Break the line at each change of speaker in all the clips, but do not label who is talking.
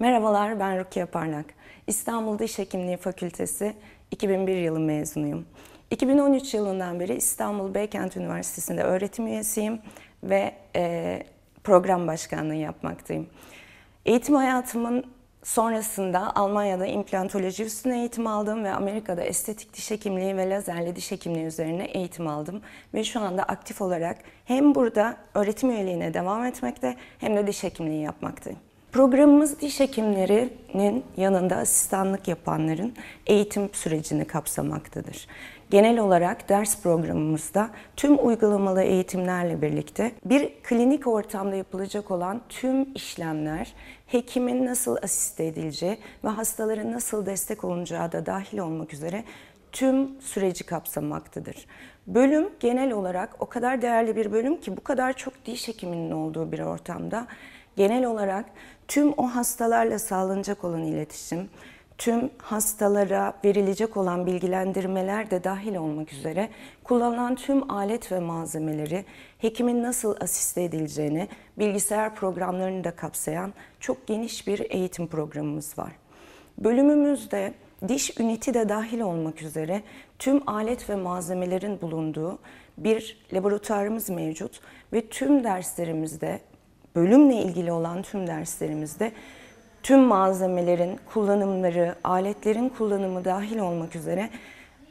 Merhabalar, ben Rukiye Parlak. İstanbul Diş Hekimliği Fakültesi 2001 yılı mezunuyum. 2013 yılından beri İstanbul Beykent Üniversitesi'nde öğretim üyesiyim ve e, program başkanlığı yapmaktayım. Eğitim hayatımın sonrasında Almanya'da implantoloji üstüne eğitim aldım ve Amerika'da estetik diş hekimliği ve lazerli diş hekimliği üzerine eğitim aldım. Ve şu anda aktif olarak hem burada öğretim üyeliğine devam etmekte hem de diş hekimliği yapmaktayım. Programımız diş hekimlerinin yanında asistanlık yapanların eğitim sürecini kapsamaktadır. Genel olarak ders programımızda tüm uygulamalı eğitimlerle birlikte bir klinik ortamda yapılacak olan tüm işlemler, hekimin nasıl asiste edileceği ve hastaların nasıl destek olunacağı da dahil olmak üzere tüm süreci kapsamaktadır. Bölüm genel olarak o kadar değerli bir bölüm ki bu kadar çok diş hekiminin olduğu bir ortamda genel olarak tüm o hastalarla sağlanacak olan iletişim, tüm hastalara verilecek olan bilgilendirmeler de dahil olmak üzere kullanılan tüm alet ve malzemeleri, hekimin nasıl asiste edileceğini, bilgisayar programlarını da kapsayan çok geniş bir eğitim programımız var. Bölümümüzde diş üniti de dahil olmak üzere tüm alet ve malzemelerin bulunduğu bir laboratuvarımız mevcut ve tüm derslerimizde bölümle ilgili olan tüm derslerimizde tüm malzemelerin kullanımları, aletlerin kullanımı dahil olmak üzere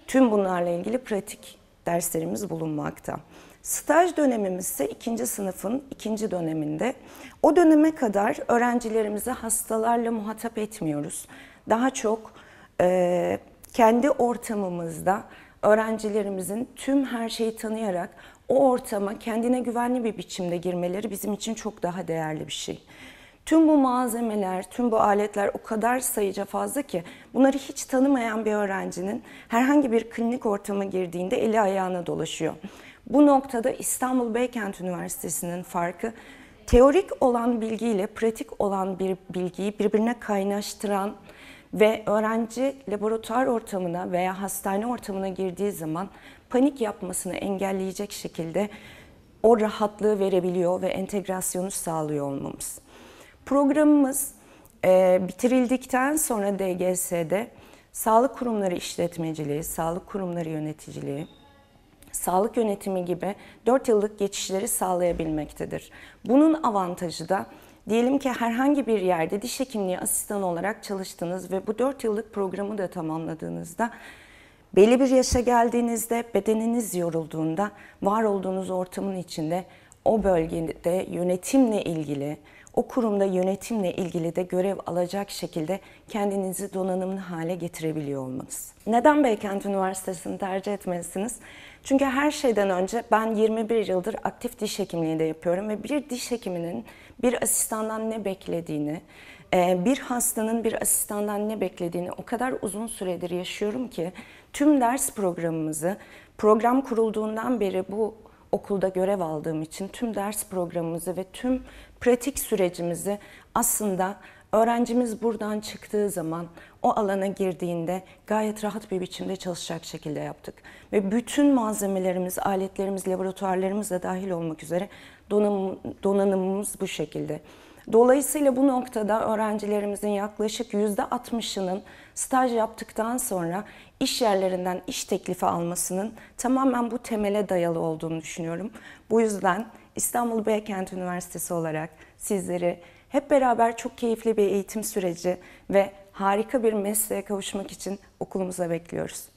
tüm bunlarla ilgili pratik derslerimiz bulunmakta. Staj dönemimiz ise ikinci sınıfın ikinci döneminde. O döneme kadar öğrencilerimizi hastalarla muhatap etmiyoruz. Daha çok e, kendi ortamımızda öğrencilerimizin tüm her şeyi tanıyarak o ortama kendine güvenli bir biçimde girmeleri bizim için çok daha değerli bir şey. Tüm bu malzemeler, tüm bu aletler o kadar sayıca fazla ki bunları hiç tanımayan bir öğrencinin herhangi bir klinik ortama girdiğinde eli ayağına dolaşıyor. Bu noktada İstanbul Beykent Üniversitesi'nin farkı teorik olan bilgiyle pratik olan bir bilgiyi birbirine kaynaştıran ve öğrenci laboratuvar ortamına veya hastane ortamına girdiği zaman panik yapmasını engelleyecek şekilde o rahatlığı verebiliyor ve entegrasyonu sağlıyor olmamız. Programımız e, bitirildikten sonra DGS'de sağlık kurumları işletmeciliği, sağlık kurumları yöneticiliği, sağlık yönetimi gibi 4 yıllık geçişleri sağlayabilmektedir. Bunun avantajı da diyelim ki herhangi bir yerde diş hekimliği asistanı olarak çalıştınız ve bu 4 yıllık programı da tamamladığınızda Belli bir yaşa geldiğinizde bedeniniz yorulduğunda var olduğunuz ortamın içinde o bölgede yönetimle ilgili, o kurumda yönetimle ilgili de görev alacak şekilde kendinizi donanımlı hale getirebiliyor olmanız. Neden Beykent Üniversitesi'ni tercih etmelisiniz? Çünkü her şeyden önce ben 21 yıldır aktif diş hekimliği de yapıyorum ve bir diş hekiminin bir asistandan ne beklediğini, ee, bir hastanın bir asistandan ne beklediğini o kadar uzun süredir yaşıyorum ki tüm ders programımızı program kurulduğundan beri bu okulda görev aldığım için tüm ders programımızı ve tüm pratik sürecimizi aslında öğrencimiz buradan çıktığı zaman o alana girdiğinde gayet rahat bir biçimde çalışacak şekilde yaptık. Ve bütün malzemelerimiz, aletlerimiz, laboratuvarlarımız da dahil olmak üzere donanım, donanımımız bu şekilde. Dolayısıyla bu noktada öğrencilerimizin yaklaşık %60'ının staj yaptıktan sonra iş yerlerinden iş teklifi almasının tamamen bu temele dayalı olduğunu düşünüyorum. Bu yüzden İstanbul Beykent Üniversitesi olarak sizleri hep beraber çok keyifli bir eğitim süreci ve harika bir mesleğe kavuşmak için okulumuza bekliyoruz.